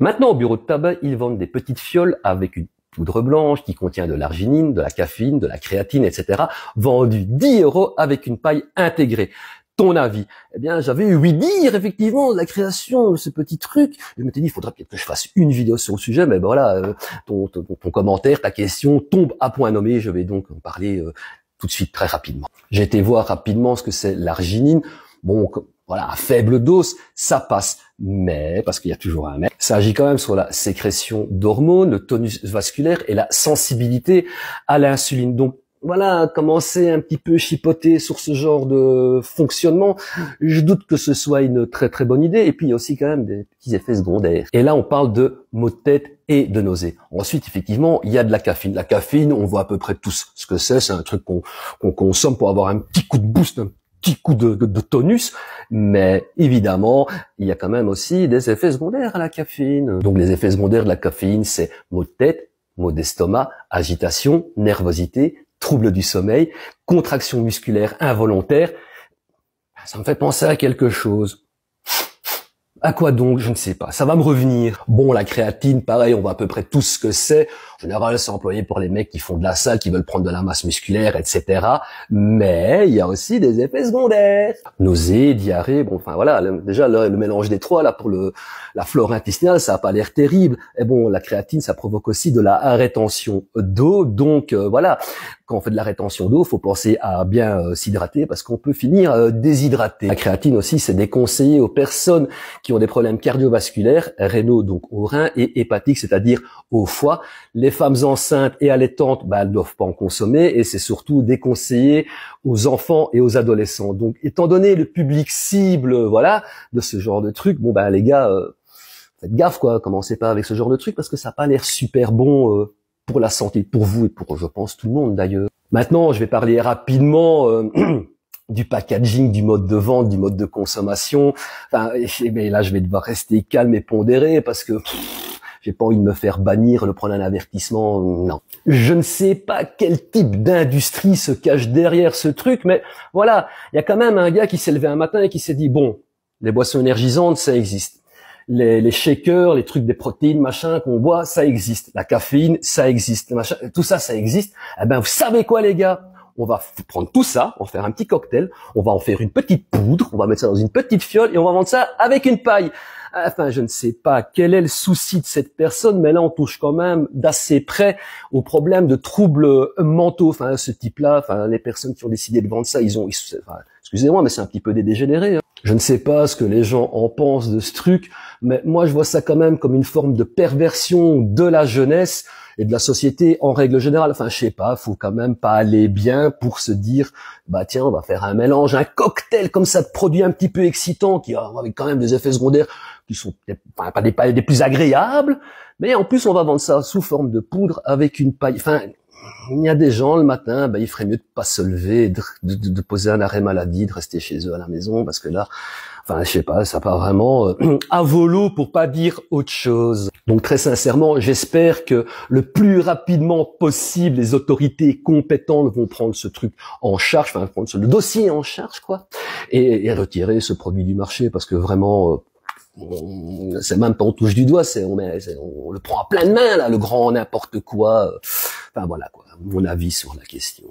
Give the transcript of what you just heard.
Maintenant, au bureau de tabac, ils vendent des petites fioles avec une poudre blanche qui contient de l'arginine, de la caféine, de la créatine, etc. Vendues 10 euros avec une paille intégrée ton avis Eh bien, j'avais eu 8 dire effectivement de la création de ce petit truc. Je m'étais dit, il faudrait peut-être que je fasse une vidéo sur le sujet, mais voilà, euh, ton, commentaire, ta question tombe à point nommé. Je vais donc en parler euh, tout de suite très rapidement. J'ai été voir rapidement ce que c'est l'arginine. Bon, voilà, à faible dose, ça passe. Mais, parce qu'il y a toujours un mais, ça agit quand même sur la sécrétion d'hormones, le tonus vasculaire et la sensibilité à l'insuline. Donc, voilà, commencer un petit peu chipoter sur ce genre de fonctionnement, je doute que ce soit une très très bonne idée. Et puis il y a aussi quand même des petits effets secondaires. Et là, on parle de maux de tête et de nausées. Ensuite, effectivement, il y a de la caféine. La caféine, on voit à peu près tous ce que c'est. C'est un truc qu'on consomme pour avoir un petit coup de boost, petit coup de, tonus, mais évidemment, il y a quand même aussi des effets secondaires à la caféine. Donc les effets secondaires de la caféine, c'est maux de tête, maux d'estomac, agitation, nervosité, troubles du sommeil, contraction musculaire involontaire. Ça me fait penser à quelque chose. À quoi donc Je ne sais pas. Ça va me revenir. Bon, la créatine, pareil, on voit à peu près tout ce que c'est. En général, c'est employé pour les mecs qui font de la salle, qui veulent prendre de la masse musculaire, etc. Mais il y a aussi des effets secondaires. Nausées, diarrhées, bon, enfin voilà. déjà, le, mélange des trois, là, pour le, la flore intestinale, ça a pas l'air terrible. Et bon, la créatine, ça provoque aussi de la rétention d'eau. Donc, euh, voilà. Quand on fait de la rétention d'eau, faut penser à bien euh, s'hydrater parce qu'on peut finir euh, déshydraté. La créatine aussi, c'est déconseillé aux personnes qui ont des problèmes cardiovasculaires, rénaux donc aux reins et hépatiques, c'est-à-dire au foie. Les femmes enceintes et allaitantes, bah, elles ne doivent pas en consommer et c'est surtout déconseillé aux enfants et aux adolescents. Donc, étant donné le public cible, voilà, de ce genre de truc, bon bah les gars, euh, faites gaffe quoi, commencez pas avec ce genre de truc parce que ça n'a pas l'air super bon pour la santé, pour vous et pour, je pense, tout le monde d'ailleurs. Maintenant, je vais parler rapidement euh, du packaging, du mode de vente, du mode de consommation. Enfin, mais là, je vais devoir rester calme et pondéré parce que j'ai pas envie de me faire bannir, de prendre un avertissement, non. Je ne sais pas quel type d'industrie se cache derrière ce truc, mais voilà, il y a quand même un gars qui s'est levé un matin et qui s'est dit, bon, les boissons énergisantes, ça existe les, les shakers, les trucs des protéines, machin qu'on boit, ça existe. La caféine, ça existe. tout ça, ça existe. Eh ben, vous savez quoi, les gars on va prendre tout ça, va faire un petit cocktail, on va en faire une petite poudre, on va mettre ça dans une petite fiole et on va vendre ça avec une paille. Ah, enfin, je ne sais pas quel est le souci de cette personne, mais là, on touche quand même d'assez près au problème de troubles mentaux. Enfin, ce type-là, enfin, les personnes qui ont décidé de vendre ça, ils ont, Excusez-moi, mais c'est un petit peu des hein. Je ne sais pas ce que les gens en pensent de ce truc, mais moi je vois ça quand même comme une forme de perversion de la jeunesse et de la société en règle générale. Enfin, je sais pas, faut quand même pas aller bien pour se dire, bah tiens, on va faire un mélange, un cocktail comme ça de produits un petit peu excitant, qui avec quand même des effets secondaires qui sont pas, des, pas des plus agréables, mais en plus on va vendre ça sous forme de poudre avec une paille. Enfin, il y a des gens le matin, ben, il ferait mieux de pas se lever, de, de, de, poser un arrêt maladie, de rester chez eux à la maison, parce que là, enfin, je sais pas, ça part vraiment euh, à volo pour pas dire autre chose. Donc très sincèrement, j'espère que le plus rapidement possible, les autorités compétentes vont prendre ce truc en charge, enfin prendre le dossier en charge, quoi, et, et, retirer ce produit du marché, parce que vraiment. Euh, c'est même pas on touche du doigt, c'est on, le prend à de main là, le grand n'importe quoi. Euh. Enfin voilà quoi, mon avis sur la question.